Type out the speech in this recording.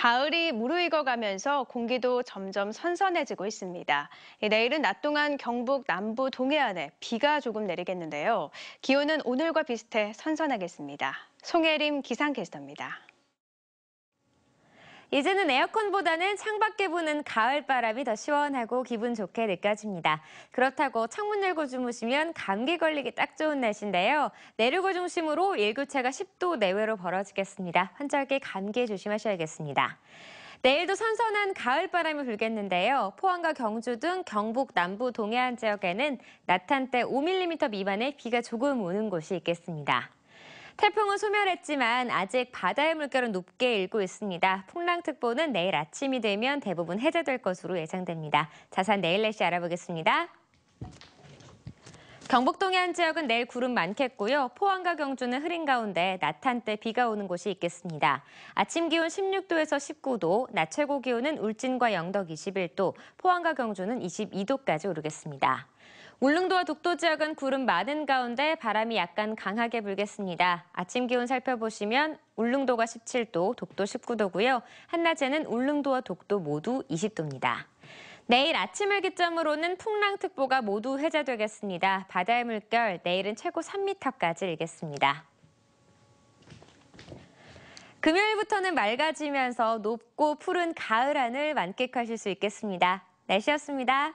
가을이 무르익어 가면서 공기도 점점 선선해지고 있습니다. 예, 내일은 낮 동안 경북 남부 동해안에 비가 조금 내리겠는데요. 기온은 오늘과 비슷해 선선하겠습니다. 송혜림 기상캐스터입니다. 이제는 에어컨보다는 창밖에 부는 가을바람이 더 시원하고 기분 좋게 느껴집니다. 그렇다고 창문 열고 주무시면 감기 걸리기 딱 좋은 날씨인데요. 내륙을 중심으로 일교차가 10도 내외로 벌어지겠습니다. 환절기 감기에 조심하셔야겠습니다. 내일도 선선한 가을바람이 불겠는데요. 포항과 경주 등 경북 남부 동해안 지역에는 낮 한때 5mm 미만의 비가 조금 오는 곳이 있겠습니다. 태풍은 소멸했지만 아직 바다의 물결은 높게 일고 있습니다. 풍랑특보는 내일 아침이 되면 대부분 해제될 것으로 예상됩니다. 자산 내일 날씨 알아보겠습니다. 경북 동해안 지역은 내일 구름 많겠고요. 포항과 경주는 흐린 가운데 낮 한때 비가 오는 곳이 있겠습니다. 아침 기온 16도에서 19도, 낮 최고 기온은 울진과 영덕 21도, 포항과 경주는 22도까지 오르겠습니다. 울릉도와 독도 지역은 구름 많은 가운데 바람이 약간 강하게 불겠습니다. 아침 기온 살펴보시면 울릉도가 17도, 독도 19도고요. 한낮에는 울릉도와 독도 모두 20도입니다. 내일 아침을 기점으로는 풍랑특보가 모두 해제되겠습니다. 바다의 물결 내일은 최고 3m까지 일겠습니다. 금요일부터는 맑아지면서 높고 푸른 가을 하늘 만끽하실 수 있겠습니다. 날씨였습니다.